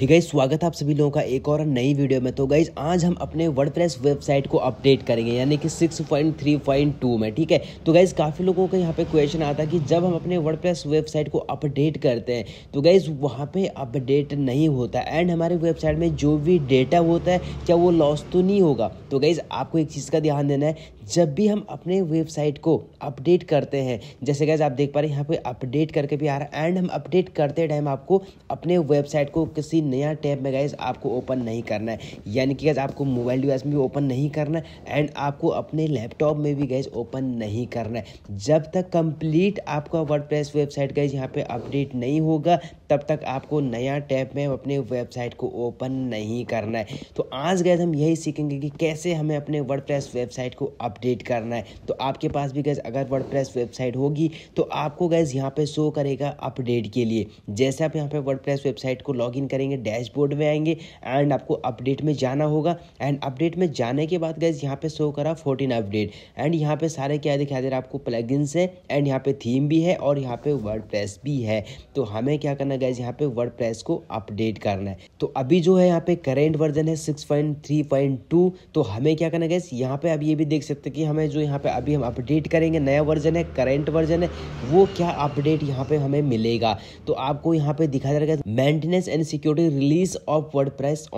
ही गई स्वागत है आप सभी लोगों का एक और नई वीडियो में तो गाइज आज हम अपने वर्ड वेबसाइट को अपडेट करेंगे यानी कि 6.3.2 में ठीक है तो गाइज काफ़ी लोगों का यहाँ पे क्वेश्चन आता है कि जब हम अपने वर्ड वेबसाइट को अपडेट करते हैं तो गाइज वहाँ पे अपडेट नहीं होता एंड हमारे वेबसाइट में जो भी डेटा होता है क्या वो लॉस तो नहीं होगा तो गाइज आपको एक चीज़ का ध्यान देना है जब भी हम अपने वेबसाइट को अपडेट करते हैं जैसे गैस आप देख पा रहे हैं यहाँ पे अपडेट करके भी आ रहा है एंड हम अपडेट करते टाइम आपको अपने वेबसाइट को किसी नया टैब में गैस आपको ओपन नहीं करना है यानी कि गैस आपको मोबाइल डिवाइस में भी ओपन नहीं करना है एंड आपको अपने लैपटॉप में भी गैस ओपन नहीं करना है जब तक कंप्लीट आपका वर्ड वेबसाइट गैस यहाँ पर अपडेट नहीं होगा तब तक आपको नया टैब में अपने वेबसाइट को ओपन नहीं करना है तो आज गैस हम यही सीखेंगे कि कैसे हमें अपने वर्ड वेबसाइट को अपडेट अपडेट करना है तो आपके पास भी गैस अगर वर्ड वेबसाइट होगी तो आपको गैस यहाँ पर शो करेगा अपडेट के लिए जैसे आप यहाँ पर वर्ड वेबसाइट को लॉग करेंगे डैशबोर्ड में आएंगे एंड आपको अपडेट में जाना होगा एंड अपडेट में जाने के बाद गैस यहाँ पे शो करा फोर्टीन अपडेट एंड यहाँ पे सारे क्या दिखा दे रहा है आपको प्लगइन्स है एंड यहाँ पे थीम भी है और यहाँ पे वर्ड भी है तो हमें क्या करना है गैस यहाँ पे वर्ड को अपडेट करना है तो अभी जो है यहाँ पे करेंट वर्जन है six point three point two तो हमें क्या करना गैस यहाँ पे आप ये भी देख सकते सकते कि हमें जो यहाँ पे अभी हम अपडेट करेंगे नया वर्जन है करेंट वर्जन है वो क्या अपडेट यहाँ पे हमें मिलेगा तो आपको यहाँ पे दिखा जाएगा maintenance and security release of word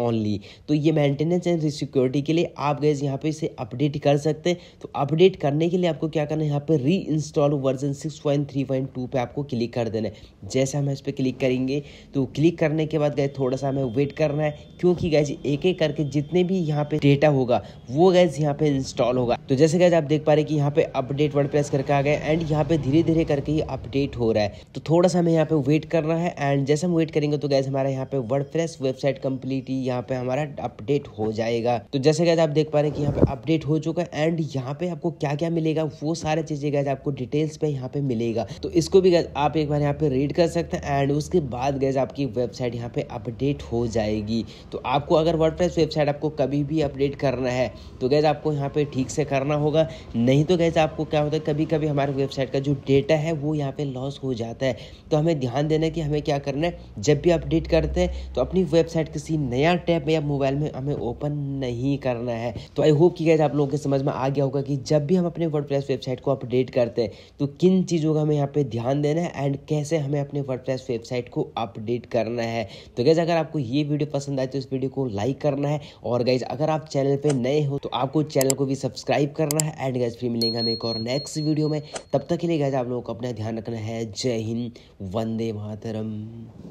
only तो ये मेंटेनेंस एंड सिक्योरिटी के लिए आप गैस यहाँ पे इसे अपडेट कर सकते हैं तो अपडेट करने के लिए आपको क्या करना है यहाँ पे re install version six point three two आपको क्लिक कर देना है जैसे हम इस पर क्लिक करेंगे तो क्लिक करने के बाद गए थोड़ा सा हमें वेट करना है क्योंकि गए एक एक करके जितने भी यहाँ पे डेटा होगा वो गैस यहाँ पे इंस्टॉल होगा तो तो जैसे गैज आप देख पा रहे कि यहाँ पे अपडेट वर्ड प्रेस करके आ गए एंड यहाँ पे धीरे धीरे करके ही अपडेट हो रहा है तो थोड़ा सा हमें यहाँ पे वेट करना है एंड जैसे हम वेट करेंगे तो गैस हमारा यहाँ पे वर्ड वेबसाइट कम्प्लीटली यहाँ पे हमारा अपडेट हो जाएगा तो जैसे गैज आप देख पा रहे कि यहाँ पे अपडेट हो चुका है एंड यहाँ पे आपको क्या क्या मिलेगा वो सारे चीजें गैस आपको डिटेल्स पे यहाँ पे मिलेगा तो इसको भी गैस आप एक बार यहाँ पे रीड कर सकते हैं एंड उसके बाद गैस आपकी वेबसाइट यहाँ पे अपडेट हो जाएगी तो आपको अगर वर्ड वेबसाइट आपको कभी भी अपडेट करना है तो गैस आपको यहाँ पे ठीक से करना करना होगा नहीं तो कैसे आपको क्या होता है कभी कभी हमारे वेबसाइट का जो डेटा है वो यहाँ पे लॉस हो जाता है तो हमें ध्यान देना है कि हमें क्या करना है जब भी अपडेट करते हैं तो अपनी वेबसाइट किसी नया टैब या मोबाइल में हमें ओपन नहीं करना है तो आई होप कि कैसे आप लोगों के समझ में आ गया होगा कि जब भी हम अपने वर्ड वेबसाइट को अपडेट करते हैं तो किन चीज़ों का हमें यहाँ पर ध्यान देना है एंड कैसे हमें अपने वर्ड वेबसाइट को अपडेट करना है तो गैज़ अगर आपको ये वीडियो पसंद आए तो इस वीडियो को लाइक करना है और गैज़ अगर आप चैनल पर नए हो तो आपको चैनल को भी सब्सक्राइब सब्सक्राइब करना है एंड गैस फिर मिलेंगे हम एक और नेक्स्ट वीडियो में तब तक के लिए गैस आप लोगों को अपना ध्यान रखना है जय हिंद वंदे मातरम